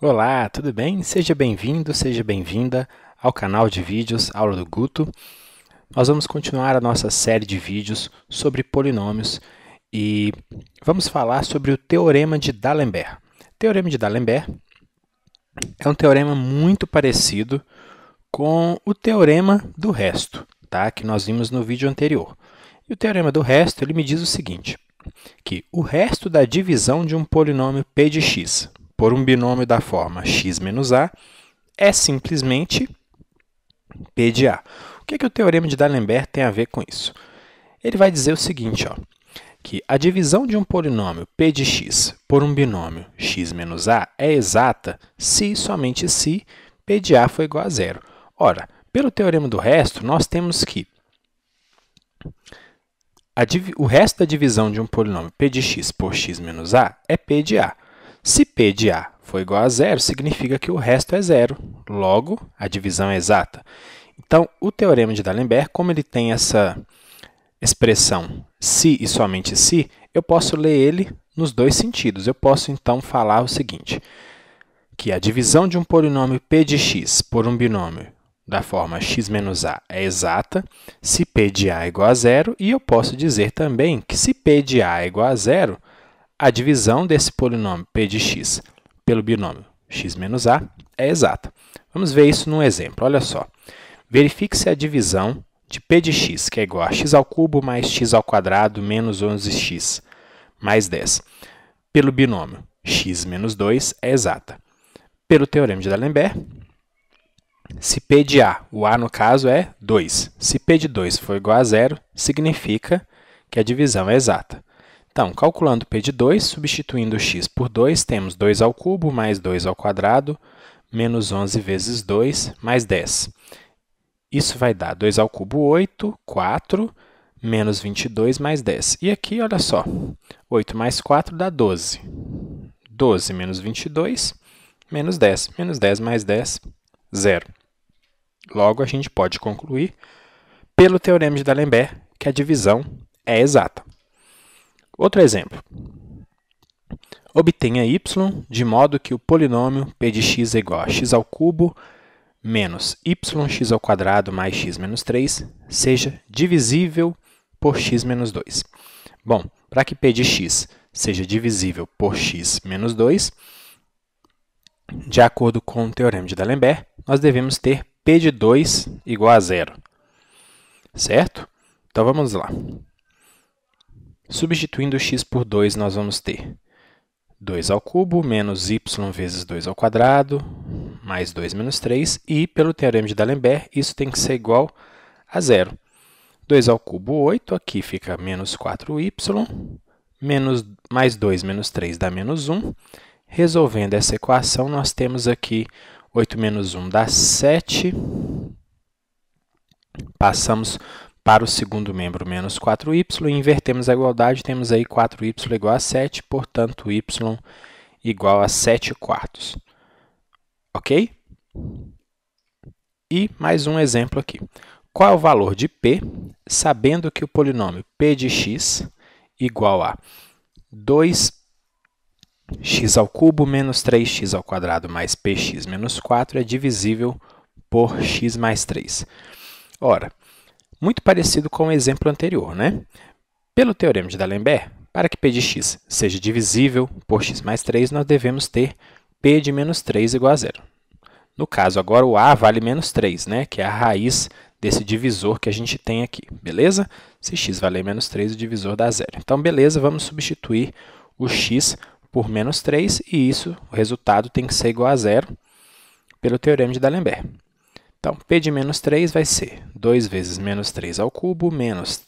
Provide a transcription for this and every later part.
Olá, tudo bem? Seja bem-vindo, seja bem-vinda ao canal de vídeos Aula do Guto. Nós vamos continuar a nossa série de vídeos sobre polinômios e vamos falar sobre o Teorema de D'Alembert. O Teorema de D'Alembert é um teorema muito parecido com o Teorema do Resto, tá? que nós vimos no vídeo anterior. E o Teorema do Resto ele me diz o seguinte, que o resto da divisão de um polinômio p de x por um binômio da forma x menos a é simplesmente P de A. O que, é que o teorema de D'Alembert tem a ver com isso? Ele vai dizer o seguinte, ó, que a divisão de um polinômio P de x por um binômio x menos a é exata se e somente se P de A for igual a zero. Ora, pelo teorema do resto, nós temos que o resto da divisão de um polinômio P de x por x menos a é P de A. Se P de A for igual a zero, significa que o resto é zero. Logo, a divisão é exata. Então, o teorema de D'Alembert, como ele tem essa expressão se e somente se, eu posso ler ele nos dois sentidos. Eu posso, então, falar o seguinte, que a divisão de um polinômio p de x por um binômio da forma x menos a é exata se p de a é igual a zero, e eu posso dizer também que se p de a é igual a zero, a divisão desse polinômio p de x pelo binômio x menos a é exata. Vamos ver isso num exemplo. Olha só. Verifique se a divisão de p de x, que é igual a x ao cubo mais x ao quadrado menos 11x mais 10, pelo binômio x menos 2 é exata. Pelo teorema de D'Alembert, se p de a, o a no caso é 2, se p de 2 for igual a zero, significa que a divisão é exata. Então, calculando p de 2, substituindo x por 2, temos 2 ao cubo mais 2 ao quadrado, menos 11 vezes 2, mais 10. Isso vai dar 2 ao cubo, 8, 4, menos 22, mais 10. E aqui, olha só, 8 mais 4 dá 12. 12 menos 22, menos 10. Menos 10 mais 10, zero. Logo, a gente pode concluir, pelo Teorema de D'Alembert, que a divisão é exata. Outro exemplo. Obtenha y de modo que o polinômio p de x é igual a x ao cubo menos yx ao quadrado mais x menos 3 seja divisível por x menos 2. Bom, para que p de x seja divisível por x menos 2, de acordo com o Teorema de D'Alembert, nós devemos ter p de 2 igual a zero, certo? Então, vamos lá. Substituindo x por 2, nós vamos ter 2 ao cubo menos y vezes 2 ao quadrado, mais 2 menos 3, e pelo Teorema de D'Alembert, isso tem que ser igual a zero. 2 ao cubo, 8, aqui fica menos 4y, menos, mais 2 menos 3 dá menos 1. Resolvendo essa equação, nós temos aqui 8 menos 1 dá 7. Passamos para o segundo membro menos 4y, invertemos a igualdade, temos aí 4y igual a 7, portanto, y igual a 7 quartos. Ok? E mais um exemplo aqui. Qual é o valor de p, sabendo que o polinômio p de x igual a 2x ao cubo menos 3x ao quadrado mais px menos 4 é divisível por x mais 3? Ora, muito parecido com o exemplo anterior, né? Pelo teorema de D'Alembert, para que p de x seja divisível por x mais 3, nós devemos ter p de menos 3 igual a zero. No caso, agora o a vale menos 3, né? que é a raiz desse divisor que a gente tem aqui, beleza? Se x valer menos 3, o divisor dá zero. Então, beleza, vamos substituir o x por menos 3 e isso, o resultado tem que ser igual a zero pelo teorema de D'Alembert. Então, P de menos 3 vai ser 2 vezes menos 3 ao cubo, menos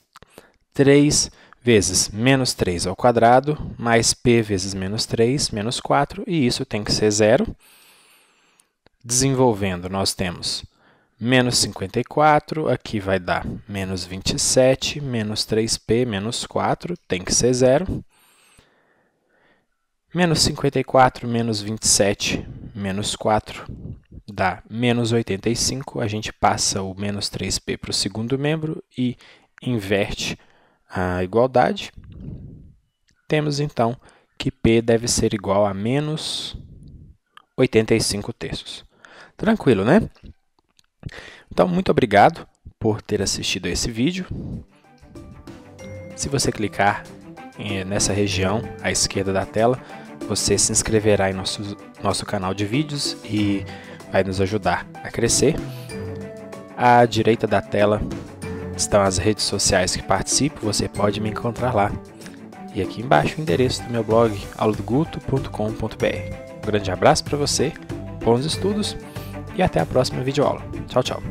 3 vezes menos 3 ao quadrado, mais P vezes menos 3, menos 4, e isso tem que ser zero. Desenvolvendo, nós temos menos 54, aqui vai dar menos 27, menos 3p, menos 4, tem que ser zero. Menos 54, menos 27, menos 4, dá menos 85, a gente passa o menos 3p para o segundo membro e inverte a igualdade. Temos então que p deve ser igual a menos 85 terços. Tranquilo, né? Então, muito obrigado por ter assistido a esse vídeo. Se você clicar eh, nessa região à esquerda da tela, você se inscreverá em nosso, nosso canal de vídeos e vai nos ajudar a crescer. À direita da tela estão as redes sociais que participo, você pode me encontrar lá. E aqui embaixo o endereço do meu blog, aulodoguto.com.br. Um grande abraço para você, bons estudos e até a próxima videoaula. Tchau, tchau!